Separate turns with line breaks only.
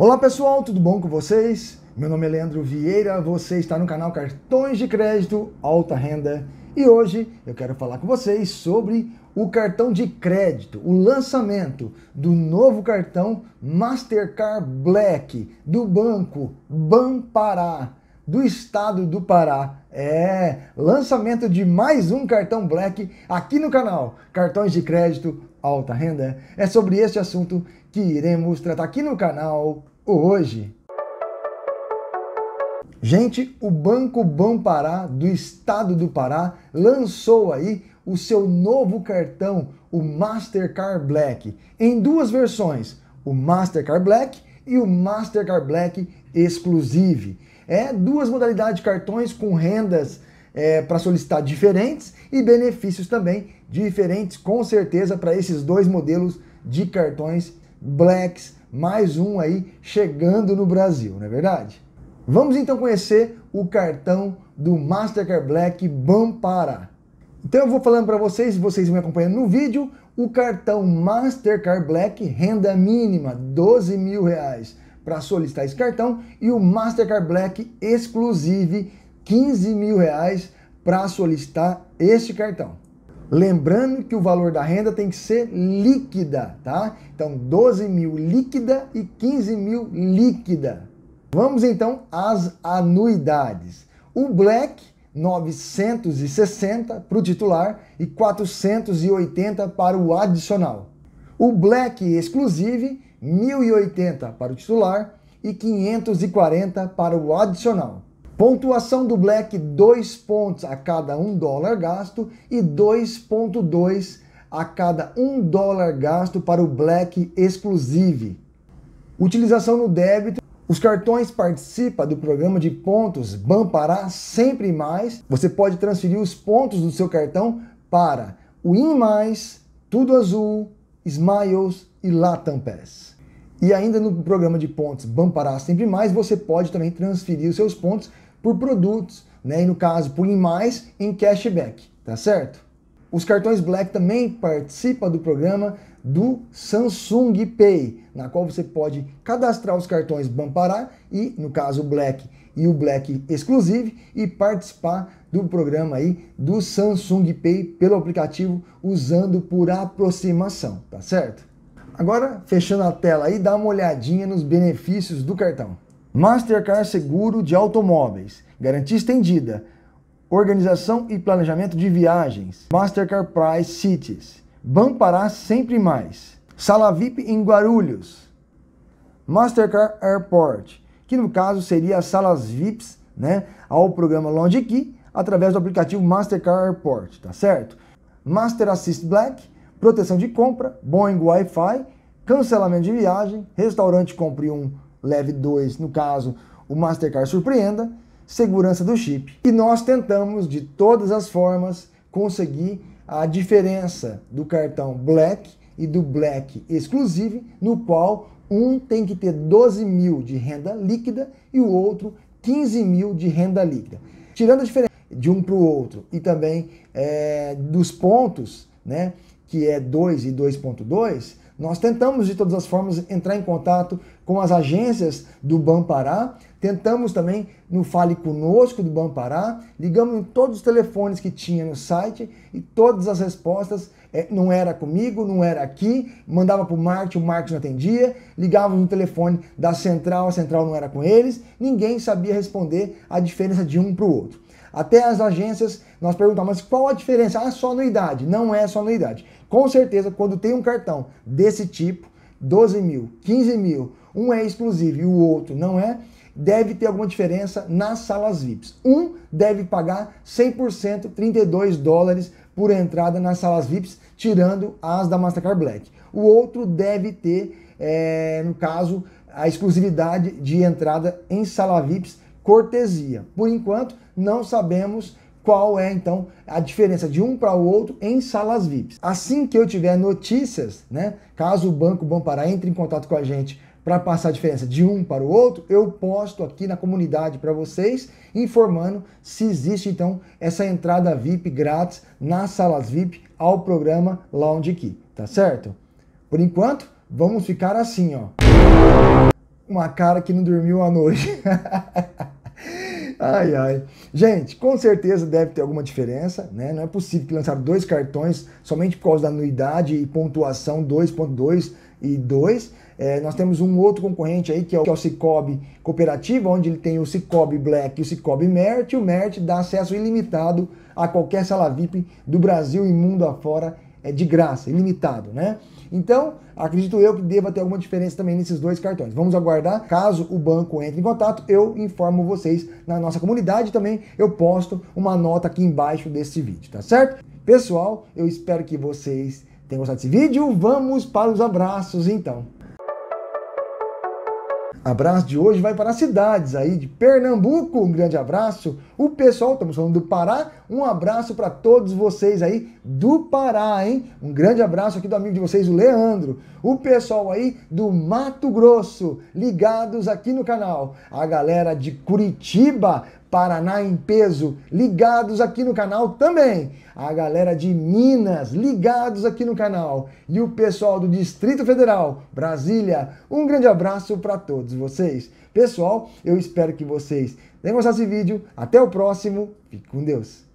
Olá pessoal, tudo bom com vocês? Meu nome é Leandro Vieira, você está no canal Cartões de Crédito Alta Renda e hoje eu quero falar com vocês sobre o cartão de crédito, o lançamento do novo cartão Mastercard Black do banco Banpará do estado do Pará. É, lançamento de mais um cartão Black aqui no canal. Cartões de crédito alta renda. É sobre este assunto que iremos tratar aqui no canal hoje. Gente, o Banco Bom Pará do estado do Pará lançou aí o seu novo cartão, o Mastercard Black, em duas versões, o Mastercard Black e o Mastercard Black Exclusive. É duas modalidades de cartões com rendas é, para solicitar diferentes e benefícios também diferentes, com certeza, para esses dois modelos de cartões Blacks, mais um aí chegando no Brasil, não é verdade? Vamos então conhecer o cartão do Mastercard Black Bampara. Então eu vou falando para vocês, vocês me acompanhando no vídeo, o cartão Mastercard Black renda mínima, 12 mil reais para solicitar esse cartão e o Mastercard Black Exclusive 15 mil reais para solicitar este cartão. Lembrando que o valor da renda tem que ser líquida, tá? Então 12 mil líquida e 15 mil líquida. Vamos então às anuidades. O Black 960 para o titular e 480 para o adicional. O Black Exclusive 1080 para o titular e 540 para o adicional. Pontuação do Black 2 pontos a cada 1 dólar gasto e 2.2 a cada 1 dólar gasto para o Black Exclusive. Utilização no débito os cartões participam do programa de pontos Bampará Sempre Mais. Você pode transferir os pontos do seu cartão para o In Mais, Tudo Azul, Smiles e Latam Pass. E ainda no programa de pontos Bampará Sempre Mais, você pode também transferir os seus pontos por produtos, né? E no caso, por em mais em cashback, tá certo? Os cartões Black também participam do programa do Samsung Pay, na qual você pode cadastrar os cartões Bampará e, no caso, Black e o Black Exclusive e participar do programa aí do Samsung Pay pelo aplicativo usando por aproximação, tá certo? Agora, fechando a tela aí, dá uma olhadinha nos benefícios do cartão. Mastercard Seguro de Automóveis, garantia estendida, organização e planejamento de viagens, Mastercard Price Cities, Bampará Sempre Mais, Sala VIP em Guarulhos, Mastercard Airport, que no caso seria as salas VIPs, né, ao programa Lounge Key através do aplicativo Mastercard Airport, tá certo? Master Assist Black, proteção de compra, Boeing Wi-Fi, cancelamento de viagem, restaurante compre um, leve dois, no caso, o Mastercard surpreenda, segurança do chip. E nós tentamos de todas as formas conseguir a diferença do cartão Black e do Black Exclusive, no qual um tem que ter 12 mil de renda líquida e o outro 15 mil de renda líquida. Tirando a diferença de um para o outro e também é, dos pontos, né, que é 2 e 2.2, nós tentamos de todas as formas entrar em contato com as agências do Banpará, tentamos também no Fale Conosco do Banpará, ligamos em todos os telefones que tinha no site e todas as respostas é, não era comigo, não era aqui, mandava para o Marte, o Marte não atendia, ligava no telefone da central, a central não era com eles, ninguém sabia responder a diferença de um para o outro. Até as agências, nós perguntamos, mas qual a diferença? Ah, só anuidade. Não é só anuidade. Com certeza, quando tem um cartão desse tipo, 12 mil, 15 mil, um é exclusivo e o outro não é, deve ter alguma diferença nas salas VIPs. Um deve pagar 100%, 32 dólares por entrada nas salas VIPs, tirando as da Mastercard Black. O outro deve ter, é, no caso, a exclusividade de entrada em sala VIPs cortesia. Por enquanto, não sabemos qual é então a diferença de um para o outro em salas VIPs. Assim que eu tiver notícias, né, caso o Banco Bom Pará entre em contato com a gente para passar a diferença de um para o outro, eu posto aqui na comunidade para vocês, informando se existe então essa entrada VIP grátis nas salas VIP ao programa Lounge Key, tá certo? Por enquanto, vamos ficar assim, ó. Uma cara que não dormiu à noite. ai, ai. Gente, com certeza deve ter alguma diferença, né? Não é possível que lançaram dois cartões somente por causa da anuidade e pontuação 2.2 e 2 é, nós temos um outro concorrente aí, que é o, é o Cicobi Cooperativa, onde ele tem o Cicobi Black e o Cicobi Merit. O Merit dá acesso ilimitado a qualquer sala VIP do Brasil e mundo afora, é de graça, ilimitado, né? Então, acredito eu que deva ter alguma diferença também nesses dois cartões. Vamos aguardar. Caso o banco entre em contato, eu informo vocês na nossa comunidade também. Eu posto uma nota aqui embaixo desse vídeo, tá certo? Pessoal, eu espero que vocês tenham gostado desse vídeo. Vamos para os abraços então. Abraço de hoje vai para as cidades aí de Pernambuco, um grande abraço. O pessoal, estamos falando do Pará, um abraço para todos vocês aí do Pará, hein? Um grande abraço aqui do amigo de vocês, o Leandro. O pessoal aí do Mato Grosso, ligados aqui no canal. A galera de Curitiba, Paraná em peso, ligados aqui no canal também. A galera de Minas, ligados aqui no canal. E o pessoal do Distrito Federal, Brasília. Um grande abraço para todos vocês. Pessoal, eu espero que vocês tenham gostado desse vídeo. Até o próximo. Fique com Deus.